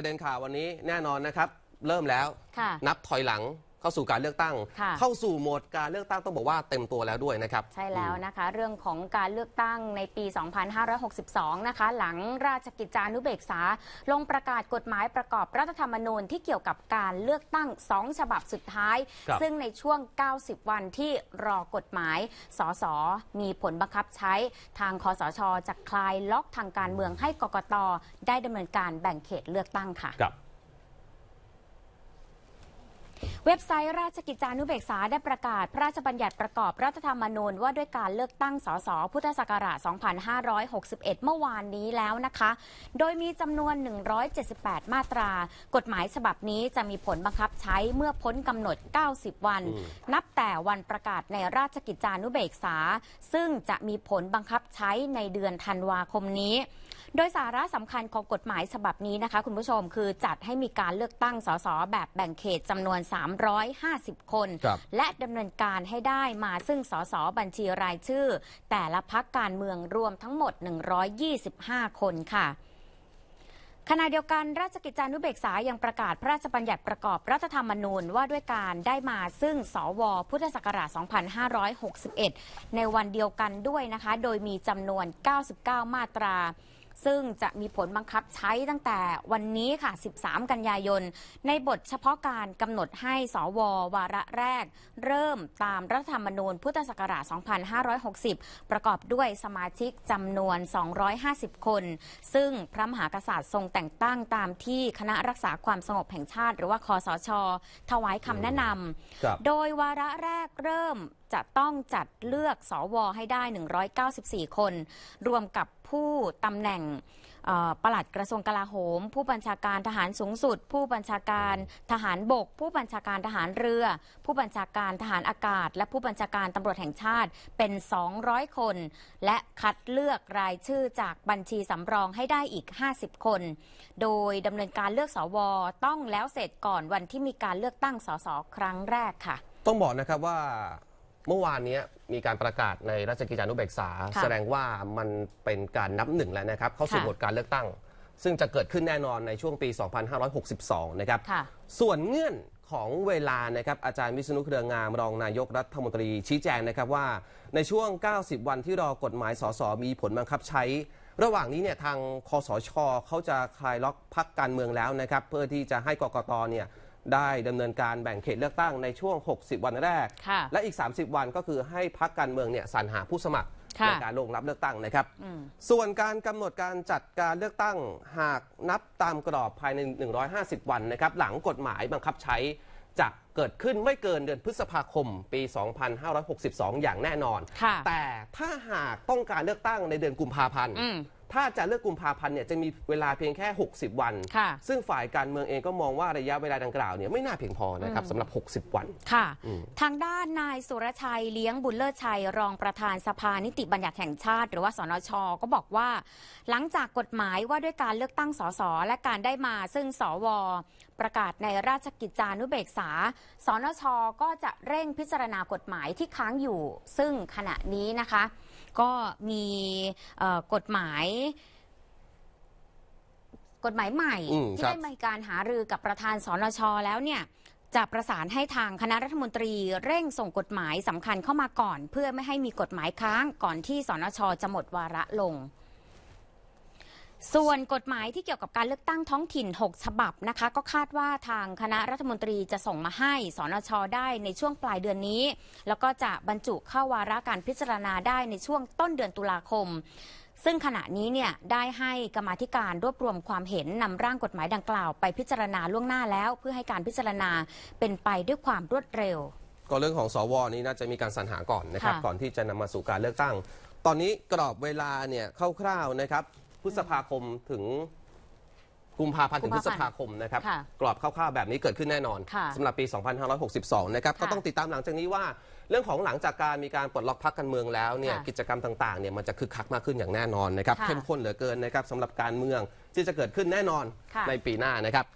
ประเด็นข่าววันนี้แน่นอนนะครับ เริ่มแล้ว นับถอยหลังเข้าสู่การเลือกตั้ง เข้าสู่โหมดการเลือกตั้งต้องบอกว่าเต็มตัวแล้วด้วยนะครับ ใช่แล้วนะคะ เรื่องของการเลือกตั้งในปี 2562 นะคะหลังราชกิจจานุเบกษา ลงประกาศกฎหมายประกอบรัฐธรรมนูญที่เกี่ยวกับการเลือกตั้ง 2 ฉบับสุดท้าย ซึ่งในช่วง 90 วันที่รอกฎหมาย สส มีผลบังคับใช้ ทางคอสชจะคลายล็อกทางการเมืองให้กกตได้ดำเนินการแบ่งเขตเลือกตั้งค่ะเว็บไซต์ราชกิจจานุเบกษาได้ประกาศพระราชบัญญัติประกอบรัฐธรรมนูญว่าด้วยการเลือกตั้งสสพุทธศักราช 2561 เมื่อวานนี้แล้วนะคะ โดยมีจำนวน 178 มาตรา กฎหมายฉบับนี้จะมีผลบังคับใช้เมื่อพ้นกำหนด 90 วัน นับแต่วันประกาศในราชกิจจานุเบกษา ซึ่งจะมีผลบังคับใช้ในเดือนธันวาคมนี้โดยสาระสำคัญของกฎหมายฉบับนี้นะคะคุณผู้ชมคือจัดให้มีการเลือกตั้งสสแบบแบ่งเขตจำนวน 350 คน และดำเนินการให้ได้มาซึ่งสสบัญชีรายชื่อ แต่ละพักการเมืองรวมทั้งหมด 125 คนค่ะ ขณะเดียวกัน ราชกิจจานุเบกษายังประกาศพระราชบัญญัติประกอบรัฐธรรมนูญว่าด้วยการได้มาซึ่งสวพุทธศักราช 2561 ในวันเดียวกันด้วยนะคะโดยมีจำนวน 99 มาตราซึ่งจะมีผลบังคับใช้ตั้งแต่วันนี้ค่ะ 13 กันยายน ในบทเฉพาะการกำหนดให้สว วาระแรก เริ่มตามรัฐธรรมนูญพุทธศักราช 2560 ประกอบด้วยสมาชิกจำนวน 250 คน ซึ่งพระมหากษัตริย์ทรงแต่งตั้งตามที่คณะรักษาความสงบแห่งชาติ หรือว่าคอสช ถวายคำแนะนำ โดยวาระแรกเริ่มจะต้องจัดเลือกสอวอให้ได้ 194 คน รวมกับผู้ตำแหน่งประหลัดกระทรวงกลาโหม ผู้บัญชาการทหารสูงสุด ผู้บัญชาการทหารบก ผู้บัญชาการทหารเรือ ผู้บัญชาการทหารอากาศ และผู้บัญชาการตำรวจแห่งชาติเป็น 200 คน และคัดเลือกรายชื่อจากบัญชีสำรองให้ได้อีก 50 คน โดยดำเนินการเลือกสวต้องแล้วเสร็จก่อนวันที่มีการเลือกตั้งสสครั้งแรกค่ะ ต้องบอกนะครับว่าเมื่อวานนี้มีการประกาศในราชกิจจานุเบกษา แสดงว่ามันเป็นการนับหนึ่งแล้วนะครับ เข้าสู่บทการเลือกตั้ง ซึ่งจะเกิดขึ้นแน่นอนในช่วงปี 2562 นะครับ ส่วนเงื่อนของเวลานะครับอาจารย์วิษณุเครืองามรองนายกรัฐมนตรีชี้แจงนะครับว่า ในช่วง 90 วันที่รอกฎหมายสสมีผลบังคับใช้ระหว่างนี้เนี่ยทางคอสชเขาจะคลายล็อกพักการเมืองแล้วนะครับ เพื่อที่จะให้กกตเนี่ยได้ดำเนินการแบ่งเขตเลือกตั้งในช่วง 60 วันแรก และอีก 30 วันก็คือให้พักการเมืองเนี่ยสรรหาผู้สมัครในการลงรับเลือกตั้งนะครับ ส่วนการกำหนดการจัดการเลือกตั้งหากนับตามกรอบภายใน 150 วันนะครับ หลังกฎหมายบังคับใช้จะเกิดขึ้นไม่เกินเดือนพฤษภาคมปี 2562 อย่างแน่นอน แต่ถ้าหากต้องการเลือกตั้งในเดือนกุมภาพันธ์ถ้าจะเลือกกุมภาพันธ์เนี่ยจะมีเวลาเพียงแค่ 60 วัน ซึ่งฝ่ายการเมืองเองก็มองว่าระยะเวลาดังกล่าวเนี่ยไม่น่าเพียงพอนะครับสำหรับ 60 วัน ค่ะ ทางด้านนายสุรชัยเลี้ยงบุญเลิศชัยรองประธานสภานิติบัญญัติแห่งชาติ หรือว่าสนชก็บอกว่าหลังจากกฎหมายว่าด้วยการเลือกตั้งสสและการได้มา ซึ่งสว ประกาศในราชกิจจานุเบกษาสนชก็จะเร่งพิจารณากฎหมายที่ค้างอยู่ซึ่งขณะนี้นะคะก็มีกฎหมาย กฎหมายใหม่ที่ได้มีการหารือกับประธานสนชแล้วเนี่ย จะประสานให้ทางคณะรัฐมนตรีเร่งส่งกฎหมายสำคัญเข้ามาก่อน เพื่อไม่ให้มีกฎหมายค้างก่อนที่สนชจะหมดวาระลงส่วนกฎหมายที่เกี่ยวกับการเลือกตั้งท้องถิ่น 6 ฉบับนะคะ ก็คาดว่าทางคณะรัฐมนตรีจะส่งมาให้สนชได้ในช่วงปลายเดือนนี้ แล้วก็จะบรรจุเข้าวาระการพิจารณาได้ในช่วงต้นเดือนตุลาคม ซึ่งขณะนี้เนี่ยได้ให้กรรมธิการรวบรวมความเห็นนำร่างกฎหมายดังกล่าวไปพิจารณาล่วงหน้าแล้ว เพื่อให้การพิจารณาเป็นไปด้วยความรวดเร็ว ก็เรื่องของสวนี้น่าจะมีการสรรหาก่อนนะครับก่อนที่จะนำมาสู่การเลือกตั้ง ตอนนี้กรอบเวลาเนี่ยคร่าวๆนะครับพฤษภาคมถึง กุมภาพันธ์ถึงพฤษภาคมนะครับ กรอบคร่าวๆแบบนี้เกิดขึ้นแน่นอนสำสำหรับปี 2562 นะครับก็ต้องติดตามหลังจากนี้ว่าเรื่องของหลังจากการมีการปลดล็อกพักการเมืองแล้วเนี่ยกิจกรรมต่างๆเนี่ยมันจะคึกคักมากขึ้นอย่างแน่นอนนะครับ เข้มข้นเหลือเกินนะครับสำหรับการเมืองที่จะเกิดขึ้นแน่นอนในปีหน้านะครับ